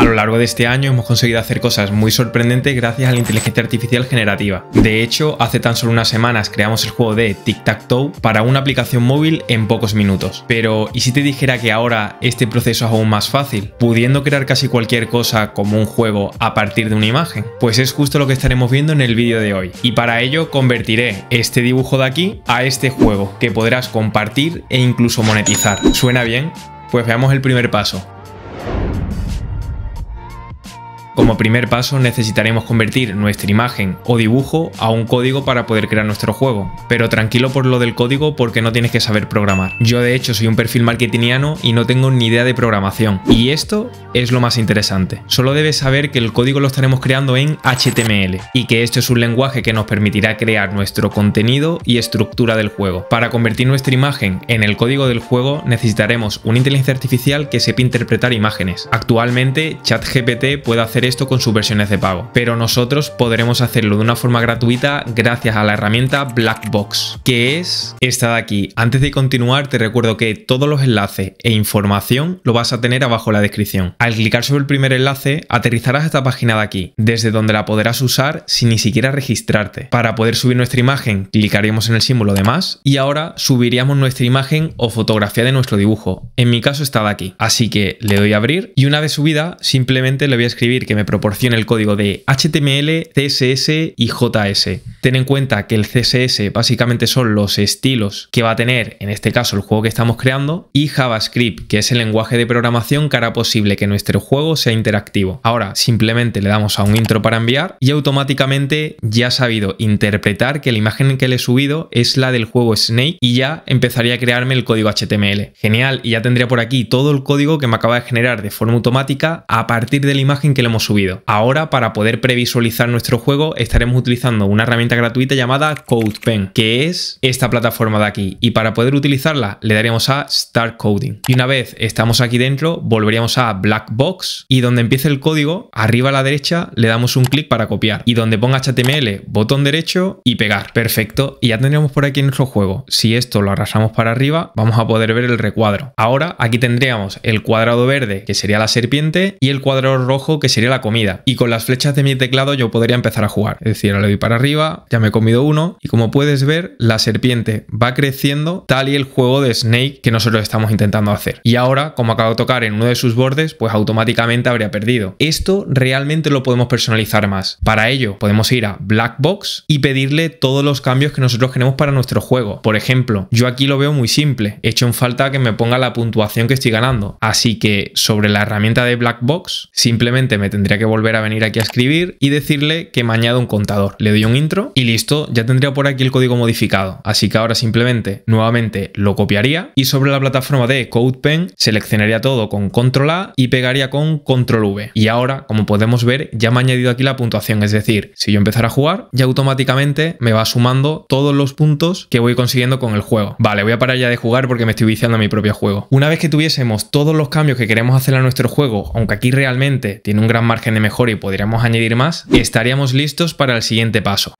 A lo largo de este año hemos conseguido hacer cosas muy sorprendentes gracias a la inteligencia artificial generativa. De hecho, hace tan solo unas semanas creamos el juego de Tic Tac Toe para una aplicación móvil en pocos minutos. Pero, ¿y si te dijera que ahora este proceso es aún más fácil, pudiendo crear casi cualquier cosa como un juego a partir de una imagen? Pues es justo lo que estaremos viendo en el vídeo de hoy. Y para ello convertiré este dibujo de aquí a este juego que podrás compartir e incluso monetizar. ¿Suena bien? Pues veamos el primer paso. Como primer paso necesitaremos convertir nuestra imagen o dibujo a un código para poder crear nuestro juego, pero tranquilo por lo del código porque no tienes que saber programar. Yo de hecho soy un perfil marketingiano y no tengo ni idea de programación, y esto es lo más interesante. Solo debes saber que el código lo estaremos creando en HTML y que esto es un lenguaje que nos permitirá crear nuestro contenido y estructura del juego. Para convertir nuestra imagen en el código del juego necesitaremos una inteligencia artificial que sepa interpretar imágenes. Actualmente ChatGPT puede hacer esto con sus versiones de pago, pero nosotros podremos hacerlo de una forma gratuita gracias a la herramienta Blackbox, que es esta de aquí. Antes de continuar, te recuerdo que todos los enlaces e información lo vas a tener abajo en la descripción. Al clicar sobre el primer enlace, aterrizarás a esta página de aquí, desde donde la podrás usar sin ni siquiera registrarte. Para poder subir nuestra imagen, clicaríamos en el símbolo de más y ahora subiríamos nuestra imagen o fotografía de nuestro dibujo. En mi caso está de aquí. Así que le doy a abrir y una vez subida, simplemente le voy a escribir que me me el código de HTML, CSS y JS. Ten en cuenta que el CSS básicamente son los estilos que va a tener, en este caso, el juego que estamos creando, y JavaScript, que es el lenguaje de programación que hará posible que nuestro juego sea interactivo. Ahora simplemente le damos a un intro para enviar y automáticamente ya ha sabido interpretar que la imagen que le he subido es la del juego Snake y ya empezaría a crearme el código HTML. Genial, y ya tendría por aquí todo el código que me acaba de generar de forma automática a partir de la imagen que le hemos subido. Ahora, para poder previsualizar nuestro juego, estaremos utilizando una herramienta gratuita llamada CodePen, que es esta plataforma de aquí. Y para poder utilizarla, le daríamos a Start Coding. Y una vez estamos aquí dentro, volveríamos a Black Box y donde empiece el código, arriba a la derecha, le damos un clic para copiar. Y donde ponga HTML, botón derecho y pegar. Perfecto. Y ya tendríamos por aquí nuestro juego. Si esto lo arrastramos para arriba, vamos a poder ver el recuadro. Ahora, aquí tendríamos el cuadrado verde, que sería la serpiente, y el cuadrado rojo, que sería la comida. Y con las flechas de mi teclado yo podría empezar a jugar. Es decir, ahora le doy para arriba, ya me he comido uno. Y como puedes ver, la serpiente va creciendo tal y el juego de Snake que nosotros estamos intentando hacer. Y ahora, como acabo de tocar en uno de sus bordes, pues automáticamente habría perdido. Esto realmente lo podemos personalizar más. Para ello, podemos ir a Black Box y pedirle todos los cambios que nosotros queremos para nuestro juego. Por ejemplo, yo aquí lo veo muy simple. He hecho en falta que me ponga la puntuación que estoy ganando. Así que sobre la herramienta de Black Box, simplemente me tendría que volver a venir aquí a escribir y decirle que me añado un contador. Le doy un intro y listo, ya tendría por aquí el código modificado. Así que ahora simplemente nuevamente lo copiaría y sobre la plataforma de CodePen seleccionaría todo con control A y pegaría con control V. Y ahora, como podemos ver, ya me ha añadido aquí la puntuación, es decir, si yo empezara a jugar, ya automáticamente me va sumando todos los puntos que voy consiguiendo con el juego. Vale, voy a parar ya de jugar porque me estoy viciando a mi propio juego. Una vez que tuviésemos todos los cambios que queremos hacer a nuestro juego, aunque aquí realmente tiene un gran margen de mejora y podríamos añadir más, estaríamos listos para el siguiente paso.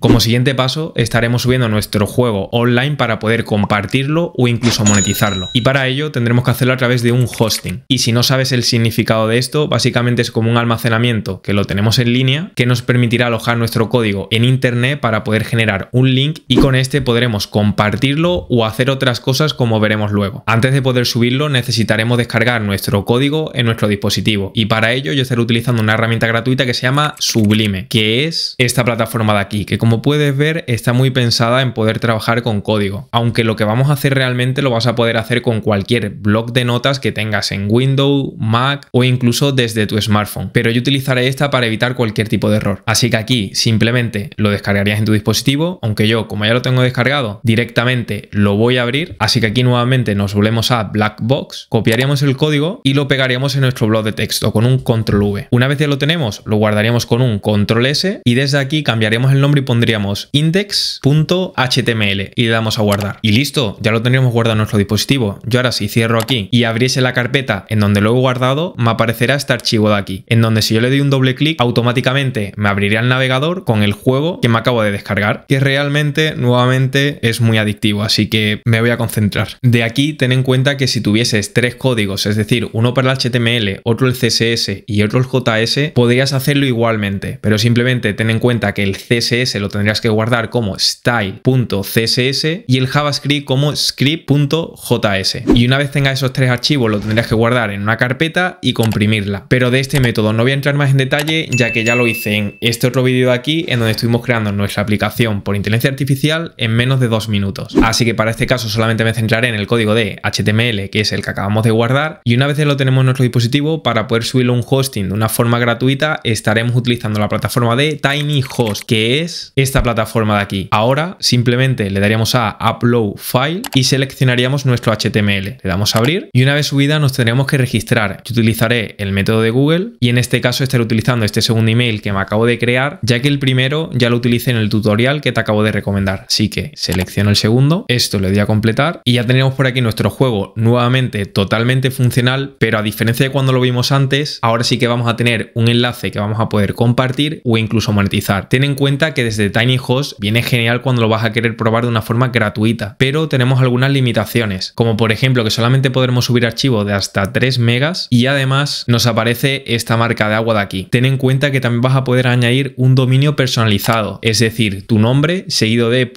Como siguiente paso, estaremos subiendo nuestro juego online para poder compartirlo o incluso monetizarlo. Y para ello tendremos que hacerlo a través de un hosting. Y si no sabes el significado de esto, básicamente es como un almacenamiento que lo tenemos en línea que nos permitirá alojar nuestro código en internet para poder generar un link y con este podremos compartirlo o hacer otras cosas como veremos luego. Antes de poder subirlo necesitaremos descargar nuestro código en nuestro dispositivo y para ello yo estaré utilizando una herramienta gratuita que se llama Sublime, que es esta plataforma de aquí, que como puedes ver, está muy pensada en poder trabajar con código, aunque lo que vamos a hacer realmente lo vas a poder hacer con cualquier blog de notas que tengas en Windows, Mac o incluso desde tu smartphone. Pero yo utilizaré esta para evitar cualquier tipo de error. Así que aquí simplemente lo descargarías en tu dispositivo, aunque yo, como ya lo tengo descargado, directamente lo voy a abrir. Así que aquí nuevamente nos volvemos a Blackbox, copiaríamos el código y lo pegaríamos en nuestro blog de texto con un control V. Una vez ya lo tenemos, lo guardaríamos con un control S y desde aquí cambiaremos el nombre y pondríamos pondríamos index.html y le damos a guardar. Y listo, ya lo tendríamos guardado en nuestro dispositivo. Yo ahora si cierro aquí y abriese la carpeta en donde lo he guardado, me aparecerá este archivo de aquí, en donde si yo le doy un doble clic, automáticamente me abriría el navegador con el juego que me acabo de descargar, que realmente, nuevamente, es muy adictivo, así que me voy a concentrar. De aquí, ten en cuenta que si tuvieses tres códigos, es decir, uno para el HTML, otro el CSS y otro el JS, podrías hacerlo igualmente, pero simplemente ten en cuenta que el CSS lo tendrías que guardar como style.css y el JavaScript como script.js. Y una vez tengas esos tres archivos, lo tendrías que guardar en una carpeta y comprimirla. Pero de este método no voy a entrar más en detalle, ya que ya lo hice en este otro vídeo de aquí, en donde estuvimos creando nuestra aplicación por inteligencia artificial en menos de dos minutos. Así que para este caso solamente me centraré en el código de HTML, que es el que acabamos de guardar, y una vez lo tenemos en nuestro dispositivo, para poder subirlo a un hosting de una forma gratuita, estaremos utilizando la plataforma de tiny host que es esta plataforma de aquí. Ahora simplemente le daríamos a Upload File y seleccionaríamos nuestro HTML. Le damos a abrir y una vez subida nos tenemos que registrar. Yo utilizaré el método de Google y en este caso estaré utilizando este segundo email que me acabo de crear, ya que el primero ya lo utilicé en el tutorial que te acabo de recomendar. Así que selecciono el segundo, esto le doy a completar y ya tenemos por aquí nuestro juego nuevamente totalmente funcional, pero a diferencia de cuando lo vimos antes, ahora sí que vamos a tener un enlace que vamos a poder compartir o incluso monetizar. Ten en cuenta que desde tiny host viene genial cuando lo vas a querer probar de una forma gratuita, pero tenemos algunas limitaciones, como por ejemplo que solamente podremos subir archivos de hasta 3 megas y además nos aparece esta marca de agua de aquí. Ten en cuenta que también vas a poder añadir un dominio personalizado, es decir, tu nombre seguido de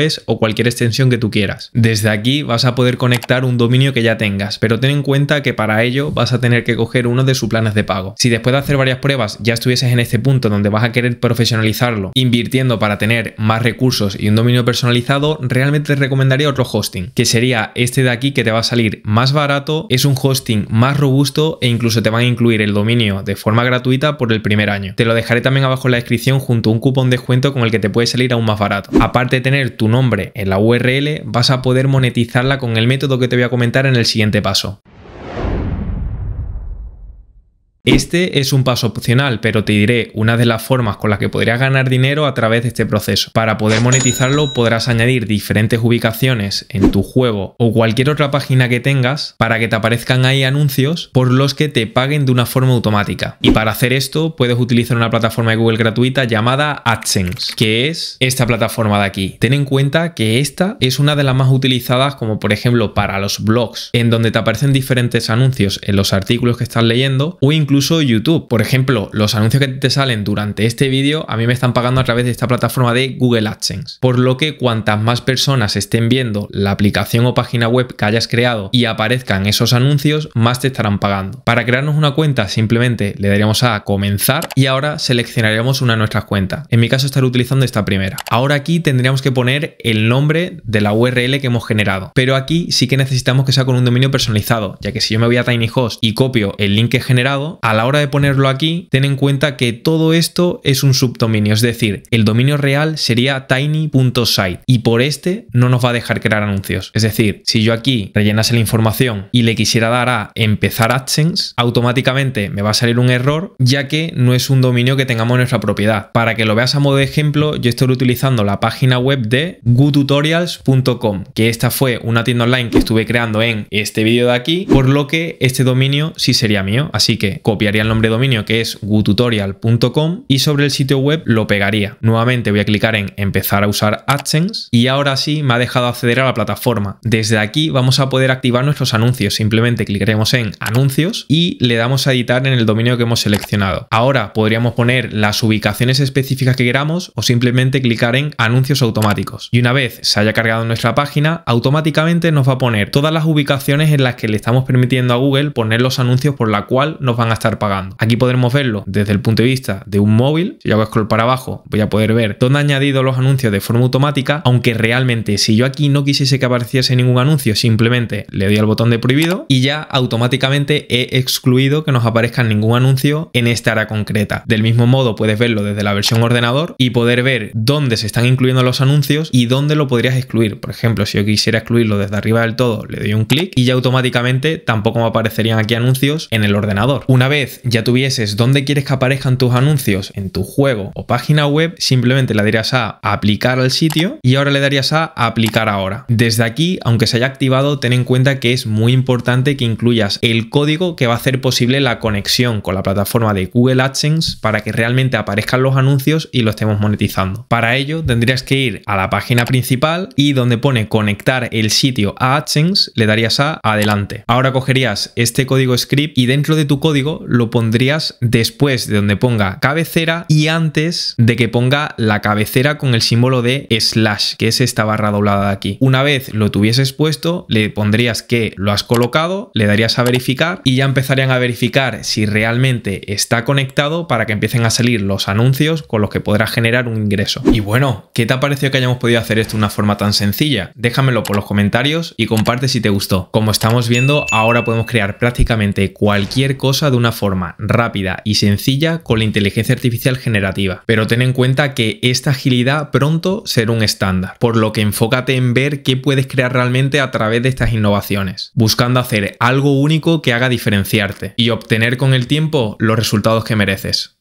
es o cualquier extensión que tú quieras. Desde aquí vas a poder conectar un dominio que ya tengas, pero ten en cuenta que para ello vas a tener que coger uno de sus planes de pago. Si después de hacer varias pruebas ya estuvieses en este punto donde vas a querer profesionalizarlo invirtiendo para tener más recursos y un dominio personalizado, realmente te recomendaría otro hosting, que sería este de aquí que te va a salir más barato, es un hosting más robusto e incluso te van a incluir el dominio de forma gratuita por el primer año. Te lo dejaré también abajo en la descripción junto a un cupón de descuento con el que te puede salir aún más barato. Aparte de tener tu nombre en la URL, vas a poder monetizarla con el método que te voy a comentar en el siguiente paso. Este es un paso opcional, pero te diré una de las formas con las que podrías ganar dinero a través de este proceso. Para poder monetizarlo podrás añadir diferentes ubicaciones en tu juego o cualquier otra página que tengas para que te aparezcan ahí anuncios por los que te paguen de una forma automática. Y para hacer esto puedes utilizar una plataforma de Google gratuita llamada AdSense, que es esta plataforma de aquí. Ten en cuenta que esta es una de las más utilizadas como por ejemplo para los blogs, en donde te aparecen diferentes anuncios en los artículos que estás leyendo o incluso incluso YouTube. Por ejemplo, los anuncios que te salen durante este vídeo a mí me están pagando a través de esta plataforma de Google AdSense. Por lo que cuantas más personas estén viendo la aplicación o página web que hayas creado y aparezcan esos anuncios, más te estarán pagando. Para crearnos una cuenta simplemente le daríamos a comenzar y ahora seleccionaremos una de nuestras cuentas. En mi caso estaré utilizando esta primera. Ahora aquí tendríamos que poner el nombre de la URL que hemos generado. Pero aquí sí que necesitamos que sea con un dominio personalizado, ya que si yo me voy a TinyHost y copio el link que he generado, a la hora de ponerlo aquí, ten en cuenta que todo esto es un subdominio, es decir, el dominio real sería tiny.site y por este no nos va a dejar crear anuncios. Es decir, si yo aquí rellenase la información y le quisiera dar a empezar AdSense, automáticamente me va a salir un error ya que no es un dominio que tengamos en nuestra propiedad. Para que lo veas a modo de ejemplo, yo estoy utilizando la página web de gututorials.com, que esta fue una tienda online que estuve creando en este vídeo de aquí, por lo que este dominio sí sería mío. Así que copiaría el nombre de dominio que es gututorial.com y sobre el sitio web lo pegaría. Nuevamente voy a clicar en empezar a usar AdSense y ahora sí me ha dejado acceder a la plataforma. Desde aquí vamos a poder activar nuestros anuncios. Simplemente clicaremos en anuncios y le damos a editar en el dominio que hemos seleccionado. Ahora podríamos poner las ubicaciones específicas que queramos o simplemente clicar en anuncios automáticos. Y una vez se haya cargado nuestra página, automáticamente nos va a poner todas las ubicaciones en las que le estamos permitiendo a Google poner los anuncios por la cual nos van a estar pagando. Aquí podremos verlo desde el punto de vista de un móvil. Si hago scroll para abajo, voy a poder ver dónde ha añadido los anuncios de forma automática, aunque realmente si yo aquí no quisiese que apareciese ningún anuncio, simplemente le doy al botón de prohibido y ya automáticamente he excluido que nos aparezca ningún anuncio en esta área concreta. Del mismo modo, puedes verlo desde la versión ordenador y poder ver dónde se están incluyendo los anuncios y dónde lo podrías excluir. Por ejemplo, si yo quisiera excluirlo desde arriba del todo, le doy un clic y ya automáticamente tampoco me aparecerían aquí anuncios en el ordenador. Una vez ya tuvieses dónde quieres que aparezcan tus anuncios en tu juego o página web, simplemente le darías a aplicar al sitio y ahora le darías a aplicar ahora. Desde aquí, aunque se haya activado, ten en cuenta que es muy importante que incluyas el código que va a hacer posible la conexión con la plataforma de Google AdSense para que realmente aparezcan los anuncios y lo estemos monetizando. Para ello, tendrías que ir a la página principal y donde pone conectar el sitio a AdSense, le darías a adelante. Ahora cogerías este código script y dentro de tu código lo pondrías después de donde ponga cabecera y antes de que ponga la cabecera con el símbolo de slash, que es esta barra doblada de aquí. Una vez lo tuvieses puesto, le pondrías que lo has colocado, le darías a verificar y ya empezarían a verificar si realmente está conectado para que empiecen a salir los anuncios con los que podrás generar un ingreso. Y bueno, ¿qué te ha parecido que hayamos podido hacer esto de una forma tan sencilla? Déjamelo por los comentarios y comparte si te gustó. Como estamos viendo, ahora podemos crear prácticamente cualquier cosa de una forma rápida y sencilla con la inteligencia artificial generativa. Pero ten en cuenta que esta agilidad pronto será un estándar, por lo que enfócate en ver qué puedes crear realmente a través de estas innovaciones, buscando hacer algo único que haga diferenciarte y obtener con el tiempo los resultados que mereces.